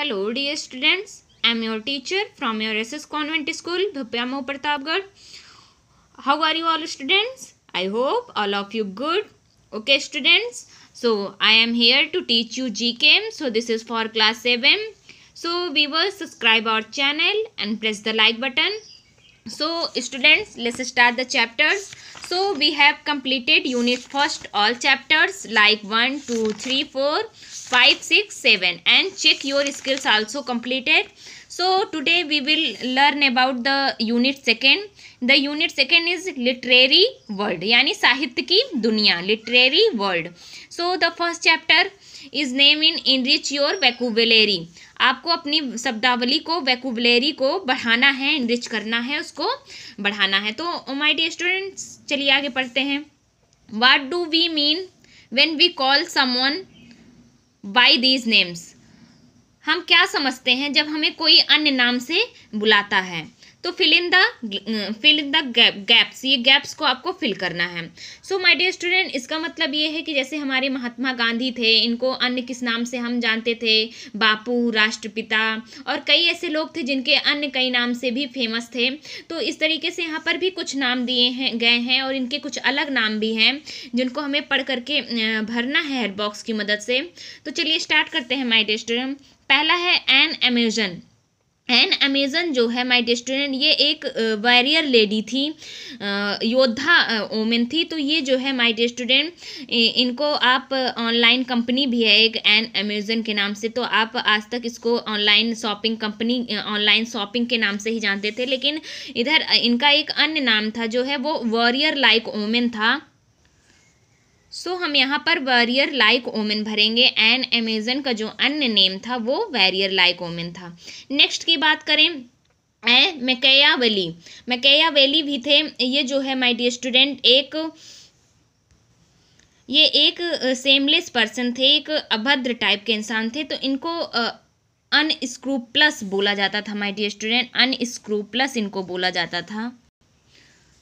Hello dear students, I am your teacher from your SS Convent School, Bhapyamo Pratapgarh. How are you all students? I hope all of you good. Okay students, so I am here to teach you GKM. So this is for class 7. So viewers subscribe our channel and press the like button. So students, let's start the chapters. So we have completed unit first all chapters like one two three four five six seven and check your skills also completed so today we will learn about the unit second the unit second is literary world यानी साहित्य की दुनिया literary world so the first chapter is name in enrich your vocabulary आपको अपनी शब्दावली को वैकुबलेरी को बढ़ाना है इनरिच करना है उसको बढ़ाना है तो माई डी स्टूडेंट्स चलिए आगे पढ़ते हैं what do we mean when we call someone by these names हम क्या समझते हैं जब हमें कोई अन्य नाम से बुलाता है तो fill in the fill in the gap gaps ये गैप्स को आपको फिल करना है सो माय डियर स्टूडेंट इसका मतलब ये है कि जैसे हमारे महात्मा गांधी थे इनको अन्य किस नाम से हम जानते थे बापू राष्ट्रपिता और कई ऐसे लोग थे जिनके अन्य कई नाम से भी फेमस थे तो इस तरीके से यहाँ पर भी कुछ नाम दिए हैं गए हैं और इनके कुछ अलग नाम भी हैं जिनको हमें पढ़ करके भरना है हेड बॉक्स की मदद से तो चलिए स्टार्ट करते हैं माई डियर स्टूडेंट पहला है एन एमेजन एंड अमेजन जो है माय स्टूडेंट ये एक वॉरियर लेडी थी योद्धा ओमेन थी तो ये जो है माय स्टूडेंट इनको आप ऑनलाइन कंपनी भी है एक एंड अमेजन के नाम से तो आप आज तक इसको online shopping company online shopping के नाम से ही जानते थे लेकिन इधर इनका एक अन्य नाम था जो है वो वॉरियर लाइक ओमेन था सो so, हम यहाँ पर वैरियर लाइक ओमेन भरेंगे एंड अमेजन का जो अन्य नेम था वो वैरियर लाइक ओमेन था नेक्स्ट की बात करें ए मकैया वैली मकैया वैली भी थे ये जो है माय डियर स्टूडेंट एक ये एक सेमलेस पर्सन थे एक अभद्र टाइप के इंसान थे तो इनको अनस्क्रूप्लस बोला जाता था माय डियर स्टूडेंट अनस्क्रूप्लस इनको बोला जाता था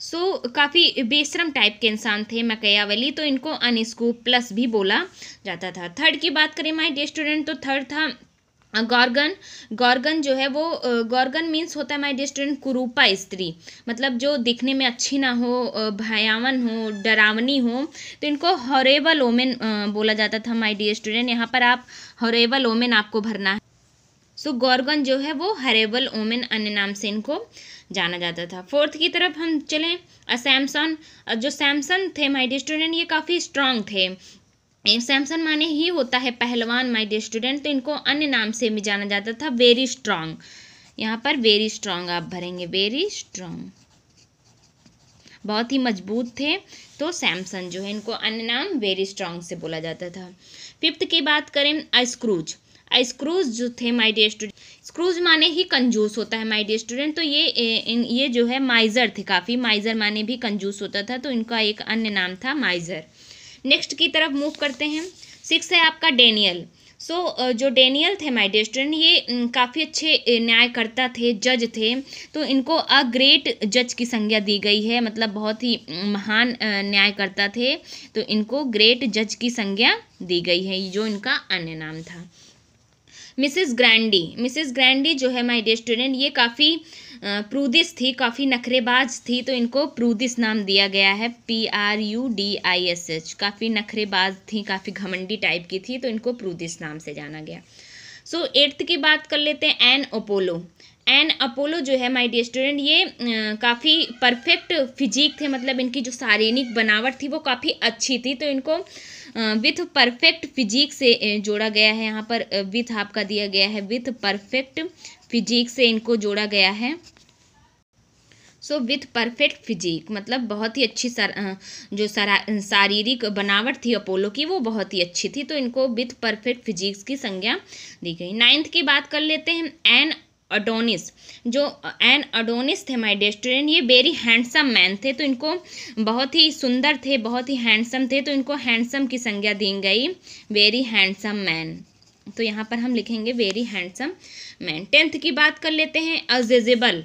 सो so, काफ़ी बेशरम टाइप के इंसान थे मकैयावली तो इनको अनस्कूप प्लस भी बोला जाता था थर्ड की बात करें माई डे स्टूडेंट तो थर्ड था गॉर्गन uh, गॉर्गन जो है वो गॉर्गन uh, मीन्स होता है माई डियर स्टूडेंट कुरूपा स्त्री मतलब जो दिखने में अच्छी ना हो uh, भयावन हो डरावनी हो तो इनको हॉरेबल ओमेन बोला जाता था माई डियर स्टूडेंट यहाँ पर आप हॉरेबल ओमेन आपको भरना सो गॉर्गन जो है वो हरेबल ओमेन अन्य नाम से इनको जाना जाता था फोर्थ की तरफ हम चलें सैमसन जो सैमसन थे माई स्टूडेंट ये काफ़ी स्ट्रांग थे सैमसन माने ही होता है पहलवान माई डे स्टूडेंट तो इनको अन्य नाम से भी जाना जाता था वेरी स्ट्रांग यहाँ पर वेरी स्ट्रांग आप भरेंगे वेरी स्ट्रांग बहुत ही मजबूत थे तो सैमसन जो है इनको अन्य नाम वेरी स्ट्रांग से बोला जाता था फिफ्थ की बात करें स्क्रूज स्क्रूज जो थे माई डियर स्टूडेंट स्क्रूज माने ही कंजूस होता है माई डियर स्टूडेंट तो ये ये जो है माइज़र थे काफ़ी माइज़र माने भी कंजूस होता था तो इनका एक अन्य नाम था माइज़र नेक्स्ट की तरफ मूव करते हैं सिक्स है आपका डेनियल सो so, जो डेनियल थे माई डियर स्टूडेंट ये काफ़ी अच्छे न्यायकर्ता थे जज थे तो इनको अ ग्रेट जज की संज्ञा दी गई है मतलब बहुत ही महान न्यायकर्ता थे तो इनको ग्रेट जज की संज्ञा दी गई है जो इनका अन्य नाम था मिसिस ग्रैंडी मिसिस ग्रैंडी जो है माय डियर स्टूडेंट ये काफ़ी प्रूदिस थी काफ़ी नखरेबाज थी तो इनको प्रूदिस नाम दिया गया है P R U D I S H काफ़ी नखरेबाज थी काफ़ी घमंडी टाइप की थी तो इनको प्रूदिस नाम से जाना गया सो so, एट्थ की बात कर लेते हैं एन ओपोलो एंड अपोलो जो है माय डियर स्टूडेंट ये काफ़ी परफेक्ट फिजिक थे मतलब इनकी जो शारीरिक बनावट थी वो काफ़ी अच्छी थी तो इनको विथ परफेक्ट फिजिक से जोड़ा गया है यहाँ पर विथ आपका दिया गया है विथ परफेक्ट फिजिक से इनको जोड़ा गया है सो विथ परफेक्ट फिजिक मतलब बहुत ही अच्छी सर, जो शारीरिक बनावट थी अपोलो की वो बहुत ही अच्छी थी तो इनको विथ परफेक्ट फिजिक्स की संज्ञा दी गई नाइन्थ की बात कर लेते हैं एन अडोनिस जो एन अडोनिस थे माय स्टूडेंट ये वेरी हैंडसम मैन थे तो इनको बहुत ही सुंदर थे बहुत ही हैंडसम थे तो इनको हैंडसम की संज्ञा दी गई वेरी हैंडसम मैन तो यहाँ पर हम लिखेंगे वेरी हैंडसम मैन टेंथ की बात कर लेते हैं अजेजेबल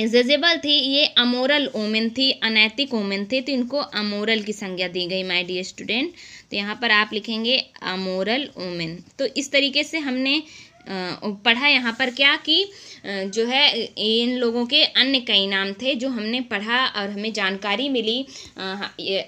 जेजेबल थी ये अमोरल ओमेन थी अनैतिक ओमेन थे तो इनको अमोरल की संज्ञा दी गई माय डियर स्टूडेंट तो यहाँ पर आप लिखेंगे अमोरल ओमेन तो इस तरीके से हमने पढ़ा यहाँ पर क्या कि जो है इन लोगों के अन्य कई नाम थे जो हमने पढ़ा और हमें जानकारी मिली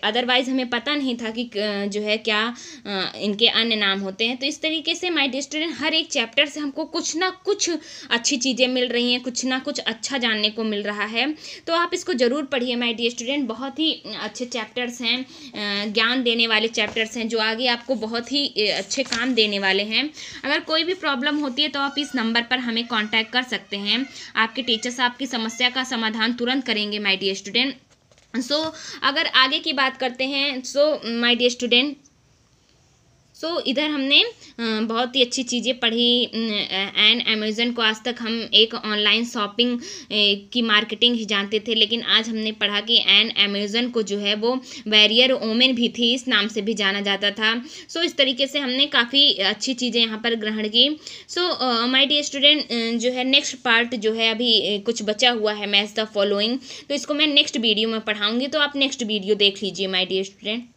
अदरवाइज़ हमें पता नहीं था कि जो है क्या इनके अन्य नाम होते हैं तो इस तरीके से माय स्टूडेंट हर एक चैप्टर से हमको कुछ ना कुछ अच्छी चीज़ें मिल रही हैं कुछ ना कुछ अच्छा जानने को मिल रहा है तो आप इसको ज़रूर पढ़िए माई डी स्टूडेंट बहुत ही अच्छे चैप्टर्स हैं ज्ञान देने वाले चैप्टर्स हैं जो आगे आपको बहुत ही अच्छे काम देने वाले हैं अगर कोई भी प्रॉब्लम होती है तो आप इस नंबर पर हमें कॉन्टैक्ट कर सकते सकते हैं आपके टीचर्स आपकी समस्या का समाधान तुरंत करेंगे माई डियर स्टूडेंट सो अगर आगे की बात करते हैं so my dear student so so, इधर हमने बहुत ही अच्छी चीज़ें पढ़ी एंड अमेज़न को आज तक हम एक ऑनलाइन शॉपिंग की मार्केटिंग ही जानते थे लेकिन आज हमने पढ़ा कि एंड अमेज़न को जो है वो वैरियर ओमेन भी थी इस नाम से भी जाना जाता था सो so, इस तरीके से हमने काफ़ी अच्छी चीज़ें यहाँ पर ग्रहण की सो माई डी स्टूडेंट जो है नेक्स्ट पार्ट जो है अभी कुछ बचा हुआ है मैथ द फॉलोइंग तो इसको मैं नेक्स्ट वीडियो में पढ़ाऊँगी तो आप नेक्स्ट वीडियो देख लीजिए माई डी स्टूडेंट